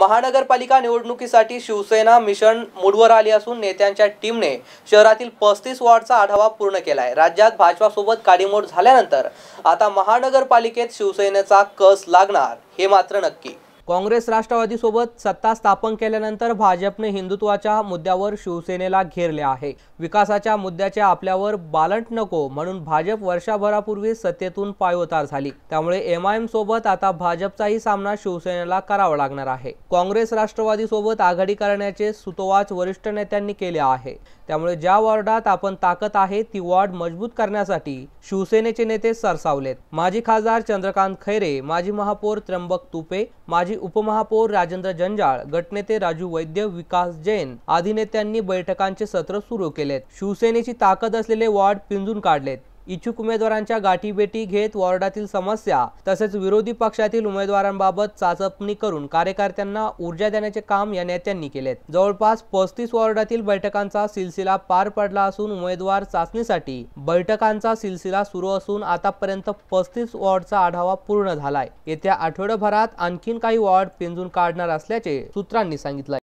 महानगरपालिका निवडणुकीसाठी शिवसेना मिशन मूडवर आली असून नेत्यांच्या टीमने शहरातील पस्तीस वॉर्डचा आढावा पूर्ण केला आहे राज्यात भाजपासोबत काडीमोड झाल्यानंतर आता महानगरपालिकेत शिवसेनेचा कस लागणार हे मात्र नक्की काँग्रेस राष्ट्रवादीसोबत सत्ता स्थापन केल्यानंतर भाजपने हिंदुत्वाच्या मुद्द्यावर शिवसेनेला घेरले आहे विकासाच्या मुद्द्याचे आपल्यावर बालंट नको म्हणून भाजप वर्षाभरापूर्वी सत्तेतून पायोतार झाली त्यामुळे एमआयएम सोबत आता भाजपचाही सामना शिवसेनेला करावा लागणार आहे काँग्रेस राष्ट्रवादीसोबत आघाडी करण्याचे सुतोवाच वरिष्ठ नेत्यांनी केले आहे त्यामुळे ज्या वॉर्डात आपण ताकद आहे ती वॉर्ड मजबूत करण्यासाठी शिवसेनेचे नेते सरसावलेत माजी खासदार चंद्रकांत खैरे माजी महापौर त्र्यंबक तुपे माजी उपमहापौर राजेंद्र जंजाळ गटनेते राजू वैद्य विकास जैन आदी नेत्यांनी बैठकांचे सत्र सुरू केलेत शिवसेनेची ताकद असलेले वॉर्ड पिंजून काढलेत इच्छुक उमेदवारांच्या गाठीबेटी घेत वॉर्डातील समस्या तसेच विरोधी पक्षातील उमेदवारांबाबत चाचपणी करून कार्यकर्त्यांना ऊर्जा देण्याचे काम या नेत्यांनी केलेत जवळपास पस्तीस वॉर्डातील बैठकांचा सिलसिला पार पडला असून उमेदवार चाचणीसाठी बैठकांचा सिलसिला सुरू असून आतापर्यंत पस्तीस वॉर्डचा आढावा पूर्ण झालाय येत्या आठवड्याभरात आणखीन काही वॉर्ड पिंजून काढणार असल्याचे सूत्रांनी सांगितलं